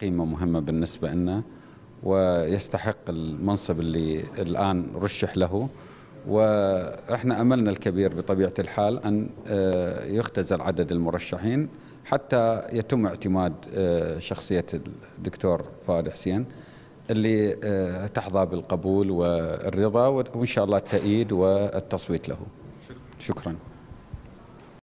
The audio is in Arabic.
قيمة مهمة بالنسبة لنا ويستحق المنصب اللي الآن رشح له واحنا املنا الكبير بطبيعه الحال ان آه، يختزل عدد المرشحين حتى يتم اعتماد آه، شخصيه الدكتور فؤاد حسين اللي آه، تحظى بالقبول والرضا وان شاء الله التأييد والتصويت له شكرا